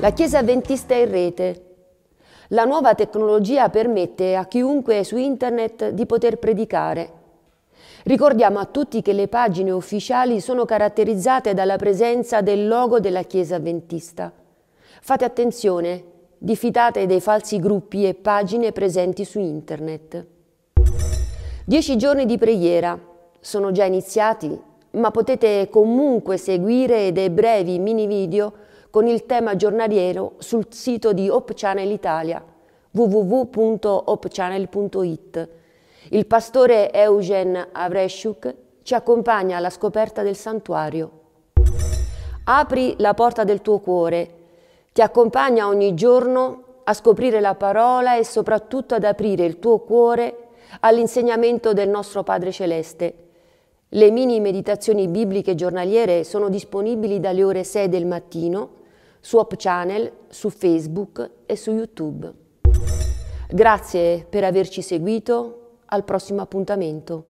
La Chiesa Adventista in rete. La nuova tecnologia permette a chiunque su internet di poter predicare. Ricordiamo a tutti che le pagine ufficiali sono caratterizzate dalla presenza del logo della Chiesa Adventista. Fate attenzione, diffidate dei falsi gruppi e pagine presenti su internet. Dieci giorni di preghiera sono già iniziati, ma potete comunque seguire dei brevi mini video con il tema giornaliero sul sito di Op Channel Italia www.opchannel.it. Il pastore Eugen Avreshuk ci accompagna alla scoperta del santuario. Apri la porta del tuo cuore, ti accompagna ogni giorno a scoprire la parola e soprattutto ad aprire il tuo cuore all'insegnamento del nostro Padre Celeste. Le mini meditazioni bibliche giornaliere sono disponibili dalle ore 6 del mattino su Op Channel, su Facebook e su YouTube. Grazie per averci seguito, al prossimo appuntamento.